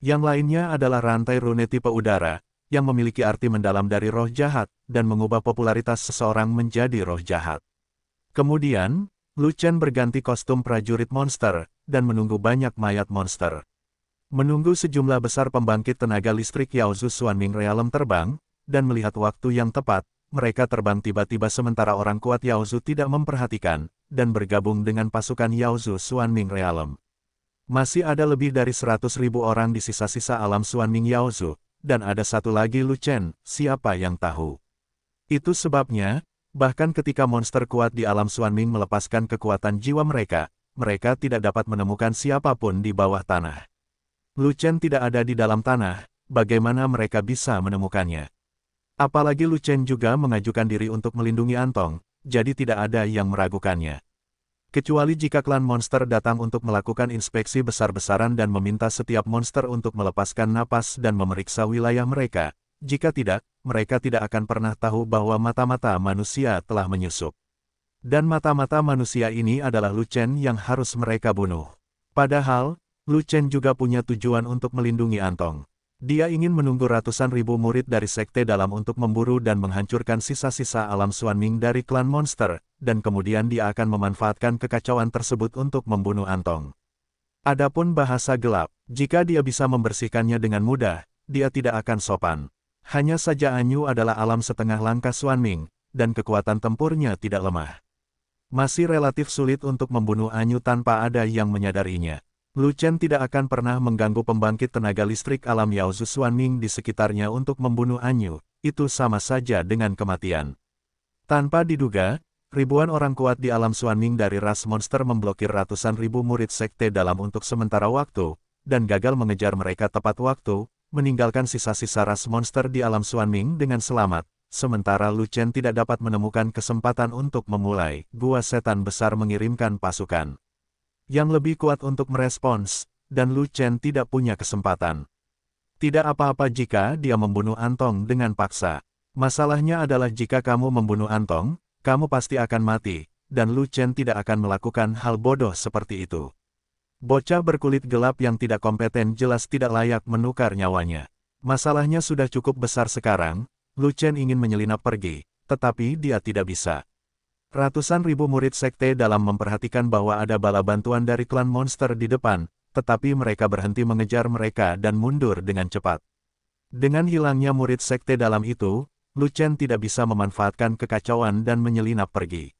Yang lainnya adalah rantai rune tipe udara, yang memiliki arti mendalam dari roh jahat, dan mengubah popularitas seseorang menjadi roh jahat. Kemudian, Lucian berganti kostum prajurit monster, dan menunggu banyak mayat monster. Menunggu sejumlah besar pembangkit tenaga listrik Yaozu Suanming Realem terbang, dan melihat waktu yang tepat, mereka terbang tiba-tiba sementara orang kuat Yaozu tidak memperhatikan, dan bergabung dengan pasukan Yaozu Suanming Realm. Masih ada lebih dari seratus ribu orang di sisa-sisa alam Suanming Yaozu, dan ada satu lagi Lu Chen, siapa yang tahu. Itu sebabnya, bahkan ketika monster kuat di alam Suanming melepaskan kekuatan jiwa mereka, mereka tidak dapat menemukan siapapun di bawah tanah. Lu Chen tidak ada di dalam tanah, bagaimana mereka bisa menemukannya? Apalagi Lu Chen juga mengajukan diri untuk melindungi Antong, jadi tidak ada yang meragukannya. Kecuali jika klan monster datang untuk melakukan inspeksi besar-besaran dan meminta setiap monster untuk melepaskan napas dan memeriksa wilayah mereka, jika tidak, mereka tidak akan pernah tahu bahwa mata-mata manusia telah menyusup. Dan mata-mata manusia ini adalah Lu Chen yang harus mereka bunuh. Padahal, Lu Chen juga punya tujuan untuk melindungi Antong. Dia ingin menunggu ratusan ribu murid dari sekte dalam untuk memburu dan menghancurkan sisa-sisa alam Suanming dari klan monster, dan kemudian dia akan memanfaatkan kekacauan tersebut untuk membunuh Antong. Adapun bahasa gelap, jika dia bisa membersihkannya dengan mudah, dia tidak akan sopan. Hanya saja Anyu adalah alam setengah langkah Suanming, dan kekuatan tempurnya tidak lemah. Masih relatif sulit untuk membunuh Anyu tanpa ada yang menyadarinya. Lu Chen tidak akan pernah mengganggu pembangkit tenaga listrik alam Yao Zhuanming di sekitarnya untuk membunuh Anyu, itu sama saja dengan kematian. Tanpa diduga, ribuan orang kuat di alam Suanming dari ras monster memblokir ratusan ribu murid sekte dalam untuk sementara waktu, dan gagal mengejar mereka tepat waktu, meninggalkan sisa-sisa ras monster di alam Suanming dengan selamat, sementara Lu Chen tidak dapat menemukan kesempatan untuk memulai, Gua Setan Besar mengirimkan pasukan yang lebih kuat untuk merespons, dan Lu Chen tidak punya kesempatan. Tidak apa-apa jika dia membunuh Antong dengan paksa. Masalahnya adalah jika kamu membunuh Antong, kamu pasti akan mati, dan Lu Chen tidak akan melakukan hal bodoh seperti itu. Bocah berkulit gelap yang tidak kompeten jelas tidak layak menukar nyawanya. Masalahnya sudah cukup besar sekarang, Lu Chen ingin menyelinap pergi, tetapi dia tidak bisa. Ratusan ribu murid sekte dalam memperhatikan bahwa ada bala bantuan dari klan monster di depan, tetapi mereka berhenti mengejar mereka dan mundur dengan cepat. Dengan hilangnya murid sekte dalam itu, Luchen tidak bisa memanfaatkan kekacauan dan menyelinap pergi.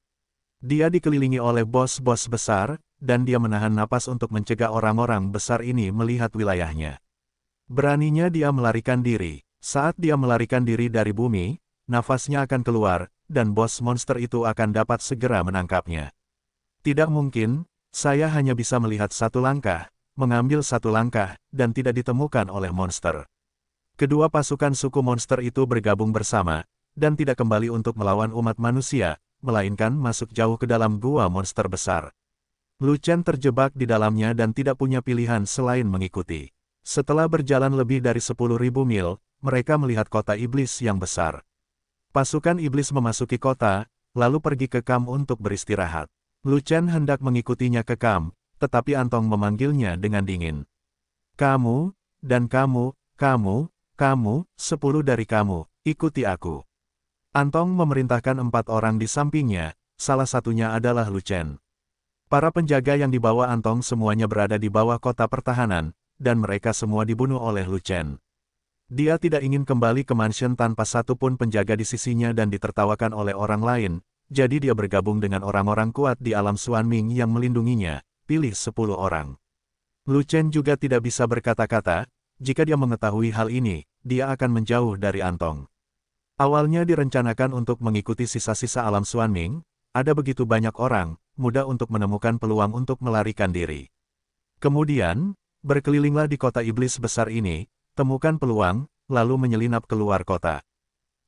Dia dikelilingi oleh bos-bos besar, dan dia menahan napas untuk mencegah orang-orang besar ini melihat wilayahnya. Beraninya dia melarikan diri. Saat dia melarikan diri dari bumi, nafasnya akan keluar, dan bos monster itu akan dapat segera menangkapnya. Tidak mungkin, saya hanya bisa melihat satu langkah, mengambil satu langkah, dan tidak ditemukan oleh monster. Kedua pasukan suku monster itu bergabung bersama, dan tidak kembali untuk melawan umat manusia, melainkan masuk jauh ke dalam gua monster besar. Lu Chen terjebak di dalamnya dan tidak punya pilihan selain mengikuti. Setelah berjalan lebih dari 10.000 mil, mereka melihat kota iblis yang besar. Pasukan iblis memasuki kota, lalu pergi ke Kam untuk beristirahat. Lu hendak mengikutinya ke Kam, tetapi Antong memanggilnya dengan dingin. Kamu, dan kamu, kamu, kamu, sepuluh dari kamu, ikuti aku. Antong memerintahkan empat orang di sampingnya, salah satunya adalah Lu Para penjaga yang dibawa Antong semuanya berada di bawah kota pertahanan, dan mereka semua dibunuh oleh Lu dia tidak ingin kembali ke mansion tanpa satu pun penjaga di sisinya dan ditertawakan oleh orang lain, jadi dia bergabung dengan orang-orang kuat di alam Ming yang melindunginya, pilih 10 orang. Lu Chen juga tidak bisa berkata-kata, jika dia mengetahui hal ini, dia akan menjauh dari Antong. Awalnya direncanakan untuk mengikuti sisa-sisa alam Ming. ada begitu banyak orang, mudah untuk menemukan peluang untuk melarikan diri. Kemudian, berkelilinglah di kota iblis besar ini, temukan peluang, lalu menyelinap keluar kota.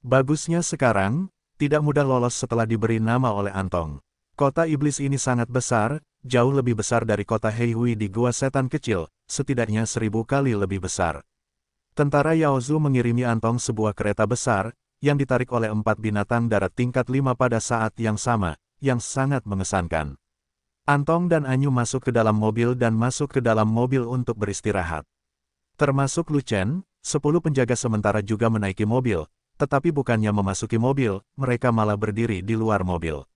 Bagusnya sekarang, tidak mudah lolos setelah diberi nama oleh Antong. Kota iblis ini sangat besar, jauh lebih besar dari kota Heihui di Gua Setan Kecil, setidaknya seribu kali lebih besar. Tentara Yaozu mengirimi Antong sebuah kereta besar, yang ditarik oleh empat binatang darat tingkat lima pada saat yang sama, yang sangat mengesankan. Antong dan Anyu masuk ke dalam mobil dan masuk ke dalam mobil untuk beristirahat. Termasuk Lu Chen, 10 penjaga sementara juga menaiki mobil, tetapi bukannya memasuki mobil, mereka malah berdiri di luar mobil.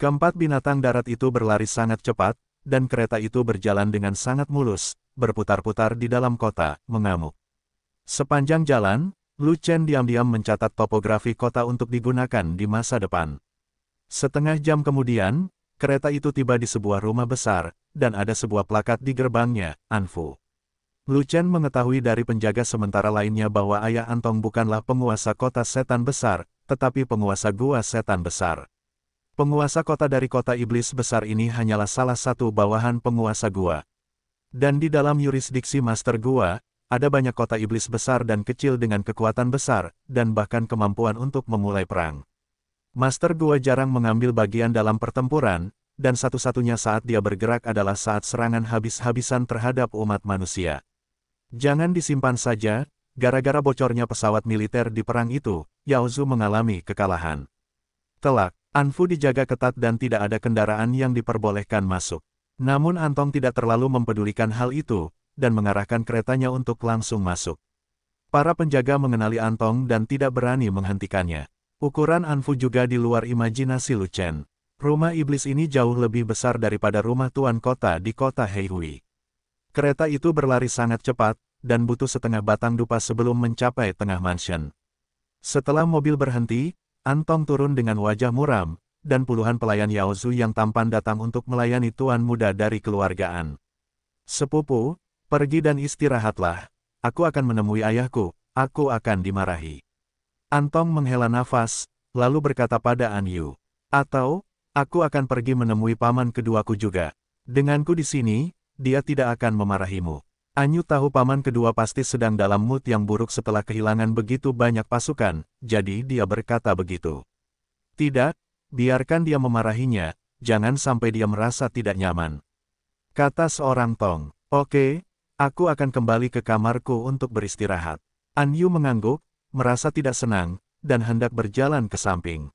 Keempat binatang darat itu berlari sangat cepat, dan kereta itu berjalan dengan sangat mulus, berputar-putar di dalam kota, mengamuk. Sepanjang jalan, Lu Chen diam-diam mencatat topografi kota untuk digunakan di masa depan. Setengah jam kemudian, kereta itu tiba di sebuah rumah besar, dan ada sebuah plakat di gerbangnya, Anfu. Lu Chen mengetahui dari penjaga sementara lainnya bahwa ayah Antong bukanlah penguasa kota setan besar, tetapi penguasa gua setan besar. Penguasa kota dari kota iblis besar ini hanyalah salah satu bawahan penguasa gua. Dan di dalam yurisdiksi master gua, ada banyak kota iblis besar dan kecil dengan kekuatan besar, dan bahkan kemampuan untuk memulai perang. Master gua jarang mengambil bagian dalam pertempuran, dan satu-satunya saat dia bergerak adalah saat serangan habis-habisan terhadap umat manusia. Jangan disimpan saja, gara-gara bocornya pesawat militer di perang itu, Yaozu mengalami kekalahan. Telak, Anfu dijaga ketat dan tidak ada kendaraan yang diperbolehkan masuk. Namun Antong tidak terlalu mempedulikan hal itu, dan mengarahkan keretanya untuk langsung masuk. Para penjaga mengenali Antong dan tidak berani menghentikannya. Ukuran Anfu juga di luar imajinasi Lu Chen. Rumah iblis ini jauh lebih besar daripada rumah tuan kota di kota Heihui. Kereta itu berlari sangat cepat, dan butuh setengah batang dupa sebelum mencapai tengah mansion. Setelah mobil berhenti, Antong turun dengan wajah muram, dan puluhan pelayan Yaozu yang tampan datang untuk melayani tuan muda dari keluargaan. Sepupu, pergi dan istirahatlah, aku akan menemui ayahku, aku akan dimarahi. Antong menghela nafas, lalu berkata pada An Yu, atau, aku akan pergi menemui paman keduaku juga. Denganku di sini, dia tidak akan memarahimu. Anyu tahu paman kedua pasti sedang dalam mood yang buruk setelah kehilangan begitu banyak pasukan, jadi dia berkata begitu. Tidak, biarkan dia memarahinya, jangan sampai dia merasa tidak nyaman. Kata seorang Tong, oke, aku akan kembali ke kamarku untuk beristirahat. Anyu mengangguk, merasa tidak senang, dan hendak berjalan ke samping.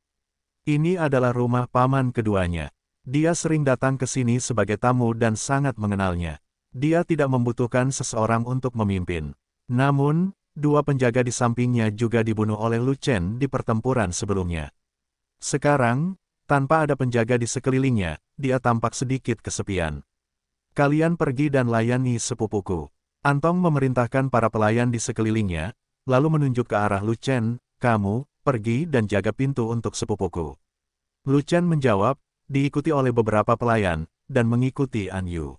Ini adalah rumah paman keduanya. Dia sering datang ke sini sebagai tamu dan sangat mengenalnya. Dia tidak membutuhkan seseorang untuk memimpin. Namun, dua penjaga di sampingnya juga dibunuh oleh Lu Chen di pertempuran sebelumnya. Sekarang, tanpa ada penjaga di sekelilingnya, dia tampak sedikit kesepian. Kalian pergi dan layani sepupuku. Antong memerintahkan para pelayan di sekelilingnya, lalu menunjuk ke arah Lu Chen, kamu, pergi dan jaga pintu untuk sepupuku. Lu Chen menjawab, diikuti oleh beberapa pelayan, dan mengikuti Anyu.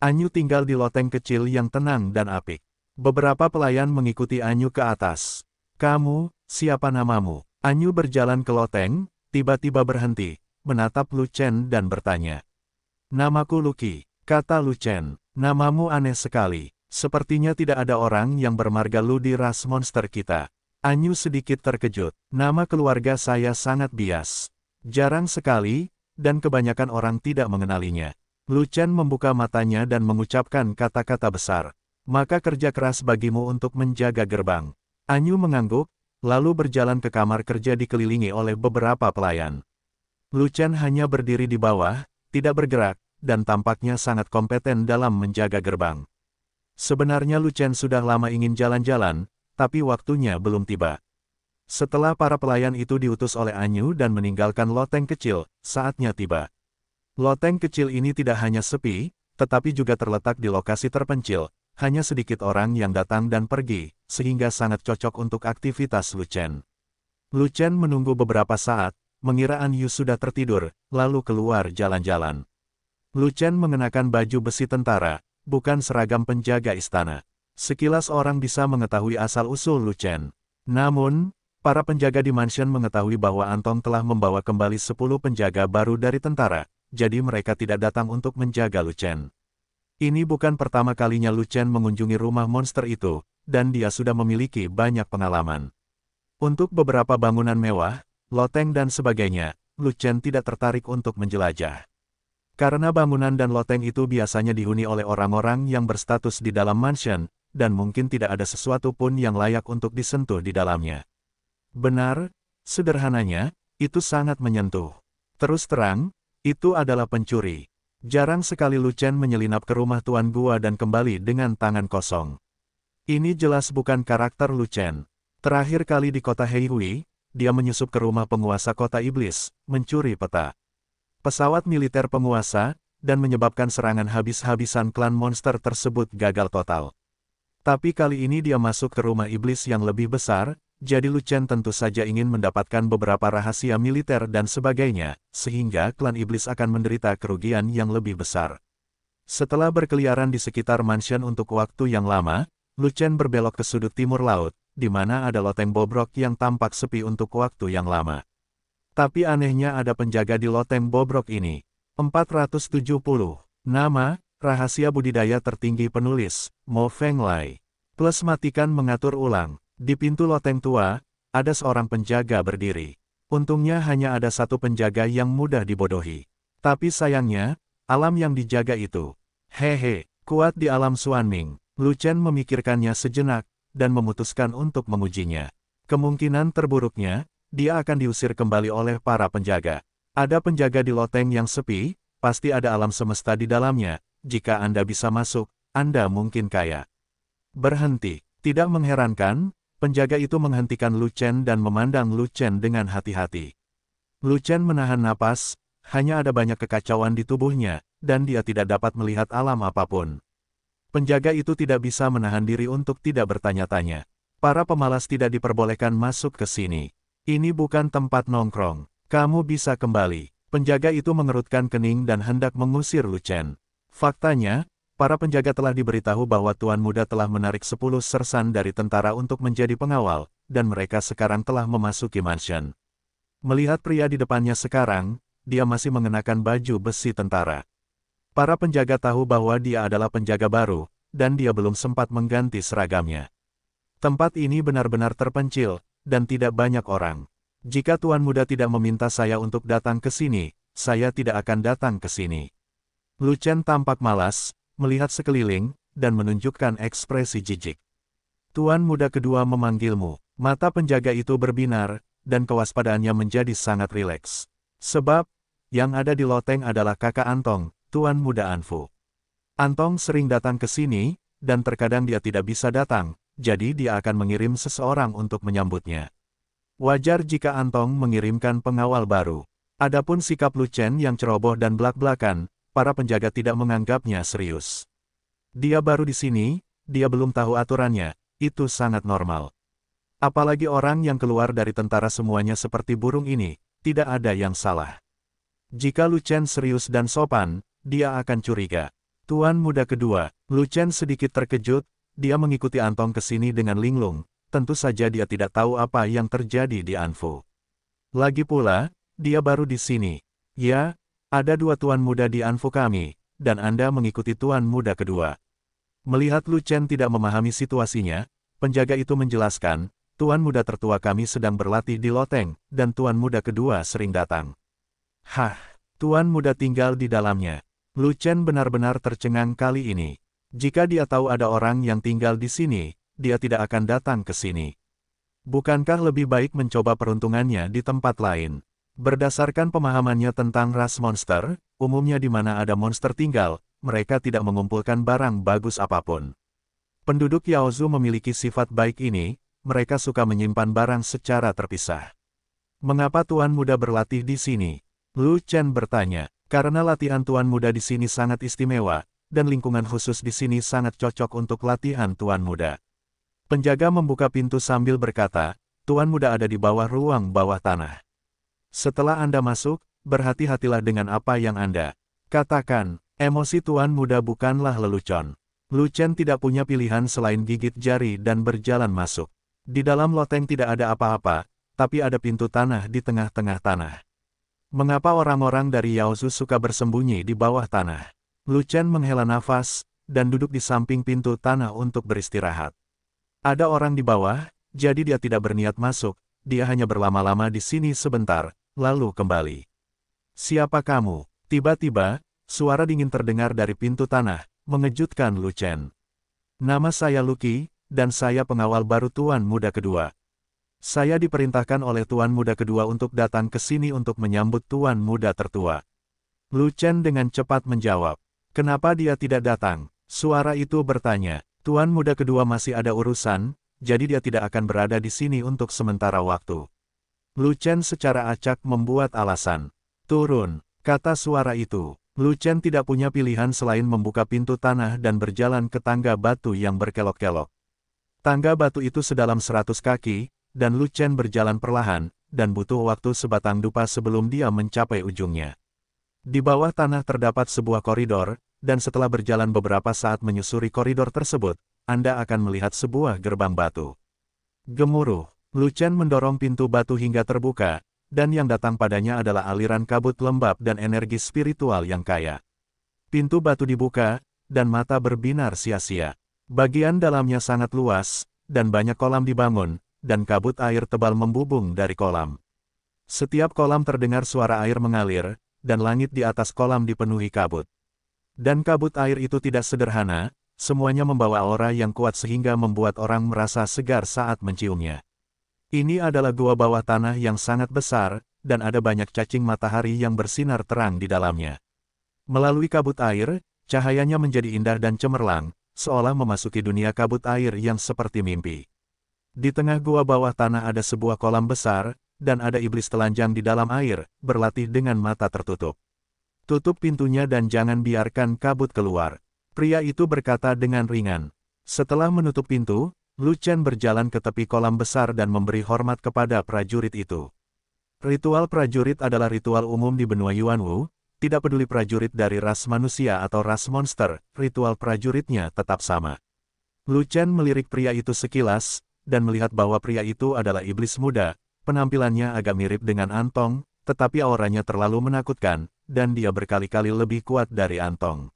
Anyu tinggal di loteng kecil yang tenang dan apik. Beberapa pelayan mengikuti Anyu ke atas. Kamu, siapa namamu? Anyu berjalan ke loteng, tiba-tiba berhenti, menatap Lu Chen dan bertanya. Namaku Luki, kata Lu Chen. Namamu aneh sekali. Sepertinya tidak ada orang yang bermarga lu di ras monster kita. Anyu sedikit terkejut. Nama keluarga saya sangat bias. Jarang sekali, dan kebanyakan orang tidak mengenalinya. Lu Chen membuka matanya dan mengucapkan kata-kata besar. Maka kerja keras bagimu untuk menjaga gerbang. Anyu mengangguk, lalu berjalan ke kamar kerja dikelilingi oleh beberapa pelayan. Lu Chen hanya berdiri di bawah, tidak bergerak, dan tampaknya sangat kompeten dalam menjaga gerbang. Sebenarnya Lu Chen sudah lama ingin jalan-jalan, tapi waktunya belum tiba. Setelah para pelayan itu diutus oleh Anyu dan meninggalkan loteng kecil, saatnya tiba. Loteng kecil ini tidak hanya sepi, tetapi juga terletak di lokasi terpencil, hanya sedikit orang yang datang dan pergi, sehingga sangat cocok untuk aktivitas Luchen. Luchen menunggu beberapa saat, mengira Anyu sudah tertidur, lalu keluar jalan-jalan. Luchen mengenakan baju besi tentara, bukan seragam penjaga istana. Sekilas orang bisa mengetahui asal-usul Luchen. Namun, Para penjaga di mansion mengetahui bahwa Anton telah membawa kembali 10 penjaga baru dari tentara, jadi mereka tidak datang untuk menjaga Lucen. Ini bukan pertama kalinya Lucen mengunjungi rumah monster itu, dan dia sudah memiliki banyak pengalaman. Untuk beberapa bangunan mewah, loteng dan sebagainya, Lucen tidak tertarik untuk menjelajah. Karena bangunan dan loteng itu biasanya dihuni oleh orang-orang yang berstatus di dalam mansion, dan mungkin tidak ada sesuatu pun yang layak untuk disentuh di dalamnya. Benar, sederhananya, itu sangat menyentuh. Terus terang, itu adalah pencuri. Jarang sekali Lucen menyelinap ke rumah Tuan Gua dan kembali dengan tangan kosong. Ini jelas bukan karakter Lucen. Terakhir kali di kota Heihui, dia menyusup ke rumah penguasa kota iblis, mencuri peta. Pesawat militer penguasa, dan menyebabkan serangan habis-habisan klan monster tersebut gagal total. Tapi kali ini dia masuk ke rumah iblis yang lebih besar, jadi Lucian tentu saja ingin mendapatkan beberapa rahasia militer dan sebagainya, sehingga klan iblis akan menderita kerugian yang lebih besar. Setelah berkeliaran di sekitar mansion untuk waktu yang lama, Lucian berbelok ke sudut timur laut, di mana ada loteng bobrok yang tampak sepi untuk waktu yang lama. Tapi anehnya ada penjaga di loteng bobrok ini. 470. Nama, rahasia budidaya tertinggi penulis, Mo Feng Lai. Plus matikan mengatur ulang. Di pintu loteng tua, ada seorang penjaga berdiri. Untungnya hanya ada satu penjaga yang mudah dibodohi. Tapi sayangnya, alam yang dijaga itu. Hehe, kuat di alam Suaning. Luchen memikirkannya sejenak, dan memutuskan untuk mengujinya. Kemungkinan terburuknya, dia akan diusir kembali oleh para penjaga. Ada penjaga di loteng yang sepi, pasti ada alam semesta di dalamnya. Jika Anda bisa masuk, Anda mungkin kaya. Berhenti. Tidak mengherankan, Penjaga itu menghentikan Lu Chen dan memandang Lu Chen dengan hati-hati. Lu Chen menahan napas, hanya ada banyak kekacauan di tubuhnya, dan dia tidak dapat melihat alam apapun. Penjaga itu tidak bisa menahan diri untuk tidak bertanya-tanya. Para pemalas tidak diperbolehkan masuk ke sini. Ini bukan tempat nongkrong. Kamu bisa kembali. Penjaga itu mengerutkan kening dan hendak mengusir Lu Chen. Faktanya, para penjaga telah diberitahu bahwa Tuan Muda telah menarik sepuluh sersan dari tentara untuk menjadi pengawal, dan mereka sekarang telah memasuki mansion. Melihat pria di depannya sekarang, dia masih mengenakan baju besi tentara. Para penjaga tahu bahwa dia adalah penjaga baru, dan dia belum sempat mengganti seragamnya. Tempat ini benar-benar terpencil, dan tidak banyak orang. Jika Tuan Muda tidak meminta saya untuk datang ke sini, saya tidak akan datang ke sini. Lucen tampak malas, melihat sekeliling, dan menunjukkan ekspresi jijik. Tuan muda kedua memanggilmu, mata penjaga itu berbinar, dan kewaspadaannya menjadi sangat rileks. Sebab, yang ada di loteng adalah kakak Antong, Tuan muda Anfu. Antong sering datang ke sini, dan terkadang dia tidak bisa datang, jadi dia akan mengirim seseorang untuk menyambutnya. Wajar jika Antong mengirimkan pengawal baru. Adapun sikap Lu Chen yang ceroboh dan belak-belakan, para penjaga tidak menganggapnya serius. Dia baru di sini, dia belum tahu aturannya, itu sangat normal. Apalagi orang yang keluar dari tentara semuanya seperti burung ini, tidak ada yang salah. Jika Chen serius dan sopan, dia akan curiga. Tuan muda kedua, Chen sedikit terkejut, dia mengikuti Antong ke sini dengan linglung, tentu saja dia tidak tahu apa yang terjadi di Anfu. Lagi pula, dia baru di sini. Ya, ada dua tuan muda di Anfu kami, dan Anda mengikuti tuan muda kedua. Melihat Lu Chen tidak memahami situasinya, penjaga itu menjelaskan, tuan muda tertua kami sedang berlatih di loteng, dan tuan muda kedua sering datang. Hah, tuan muda tinggal di dalamnya. Lu Chen benar-benar tercengang kali ini. Jika dia tahu ada orang yang tinggal di sini, dia tidak akan datang ke sini. Bukankah lebih baik mencoba peruntungannya di tempat lain? Berdasarkan pemahamannya tentang ras monster, umumnya di mana ada monster tinggal, mereka tidak mengumpulkan barang bagus apapun. Penduduk Yaozu memiliki sifat baik ini, mereka suka menyimpan barang secara terpisah. Mengapa Tuan Muda berlatih di sini? Lu Chen bertanya, karena latihan Tuan Muda di sini sangat istimewa, dan lingkungan khusus di sini sangat cocok untuk latihan Tuan Muda. Penjaga membuka pintu sambil berkata, Tuan Muda ada di bawah ruang bawah tanah. Setelah Anda masuk, berhati-hatilah dengan apa yang Anda katakan. Emosi tuan muda bukanlah lelucon. Lu Chen tidak punya pilihan selain gigit jari dan berjalan masuk. Di dalam loteng tidak ada apa-apa, tapi ada pintu tanah di tengah-tengah tanah. Mengapa orang-orang dari Yaozu suka bersembunyi di bawah tanah? Lu Chen menghela nafas, dan duduk di samping pintu tanah untuk beristirahat. Ada orang di bawah, jadi dia tidak berniat masuk, dia hanya berlama-lama di sini sebentar, lalu kembali. Siapa kamu? Tiba-tiba, suara dingin terdengar dari pintu tanah, mengejutkan Lu Chen. Nama saya Luki, dan saya pengawal baru Tuan Muda Kedua. Saya diperintahkan oleh Tuan Muda Kedua untuk datang ke sini untuk menyambut Tuan Muda Tertua. Lu Chen dengan cepat menjawab. Kenapa dia tidak datang? Suara itu bertanya. Tuan Muda Kedua masih ada urusan, jadi dia tidak akan berada di sini untuk sementara waktu. Luchen secara acak membuat alasan. Turun, kata suara itu. Luchen tidak punya pilihan selain membuka pintu tanah dan berjalan ke tangga batu yang berkelok-kelok. Tangga batu itu sedalam seratus kaki, dan Luchen berjalan perlahan, dan butuh waktu sebatang dupa sebelum dia mencapai ujungnya. Di bawah tanah terdapat sebuah koridor, dan setelah berjalan beberapa saat menyusuri koridor tersebut, Anda akan melihat sebuah gerbang batu. Gemuruh. Lucian mendorong pintu batu hingga terbuka, dan yang datang padanya adalah aliran kabut lembab dan energi spiritual yang kaya. Pintu batu dibuka, dan mata berbinar sia-sia. Bagian dalamnya sangat luas, dan banyak kolam dibangun, dan kabut air tebal membubung dari kolam. Setiap kolam terdengar suara air mengalir, dan langit di atas kolam dipenuhi kabut. Dan kabut air itu tidak sederhana, semuanya membawa aura yang kuat sehingga membuat orang merasa segar saat menciumnya. Ini adalah gua bawah tanah yang sangat besar, dan ada banyak cacing matahari yang bersinar terang di dalamnya. Melalui kabut air, cahayanya menjadi indah dan cemerlang, seolah memasuki dunia kabut air yang seperti mimpi. Di tengah gua bawah tanah ada sebuah kolam besar, dan ada iblis telanjang di dalam air, berlatih dengan mata tertutup. Tutup pintunya dan jangan biarkan kabut keluar. Pria itu berkata dengan ringan. Setelah menutup pintu, Luchen berjalan ke tepi kolam besar dan memberi hormat kepada prajurit itu. Ritual prajurit adalah ritual umum di benua Yuanwu, tidak peduli prajurit dari ras manusia atau ras monster, ritual prajuritnya tetap sama. Luchen melirik pria itu sekilas, dan melihat bahwa pria itu adalah iblis muda, penampilannya agak mirip dengan Antong, tetapi auranya terlalu menakutkan, dan dia berkali-kali lebih kuat dari Antong.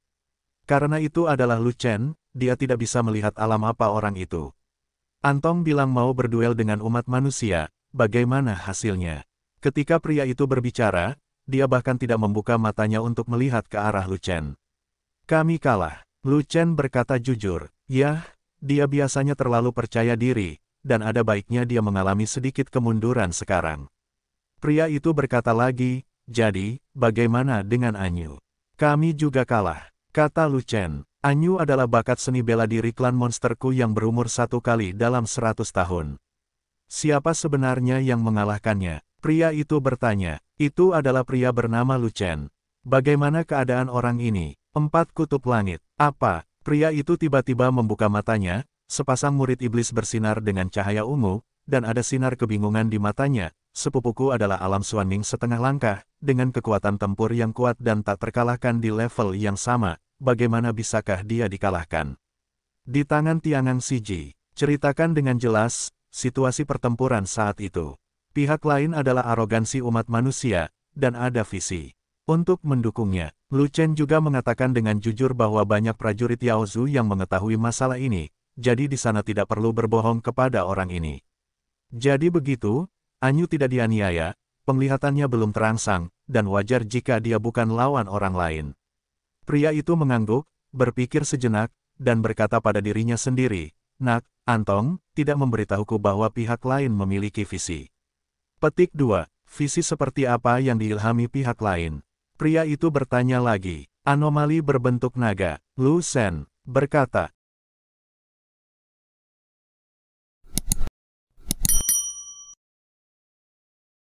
Karena itu adalah Luchen, dia tidak bisa melihat alam apa orang itu. Antong bilang mau berduel dengan umat manusia, bagaimana hasilnya? Ketika pria itu berbicara, dia bahkan tidak membuka matanya untuk melihat ke arah Lucen. Kami kalah. Lucen berkata jujur, Yah, dia biasanya terlalu percaya diri, dan ada baiknya dia mengalami sedikit kemunduran sekarang. Pria itu berkata lagi, jadi, bagaimana dengan Anyu? Kami juga kalah, kata Lucen. Anyu adalah bakat seni bela diri klan monsterku yang berumur satu kali dalam seratus tahun. Siapa sebenarnya yang mengalahkannya? Pria itu bertanya. Itu adalah pria bernama Lucen. Bagaimana keadaan orang ini? Empat kutub langit. Apa? Pria itu tiba-tiba membuka matanya, sepasang murid iblis bersinar dengan cahaya ungu, dan ada sinar kebingungan di matanya. Sepupuku adalah alam suaning setengah langkah, dengan kekuatan tempur yang kuat dan tak terkalahkan di level yang sama, bagaimana bisakah dia dikalahkan? Di tangan Tiangan Siji, ceritakan dengan jelas, situasi pertempuran saat itu. Pihak lain adalah arogansi umat manusia, dan ada visi. Untuk mendukungnya, Lu Chen juga mengatakan dengan jujur bahwa banyak prajurit Yao Zhu yang mengetahui masalah ini, jadi di sana tidak perlu berbohong kepada orang ini. Jadi begitu, Anyu tidak dianiaya, penglihatannya belum terangsang, dan wajar jika dia bukan lawan orang lain. Pria itu mengangguk, berpikir sejenak, dan berkata pada dirinya sendiri, Nak, Antong, tidak memberitahuku bahwa pihak lain memiliki visi. Petik 2. Visi seperti apa yang diilhami pihak lain? Pria itu bertanya lagi. Anomali berbentuk naga, Lu Sen, berkata,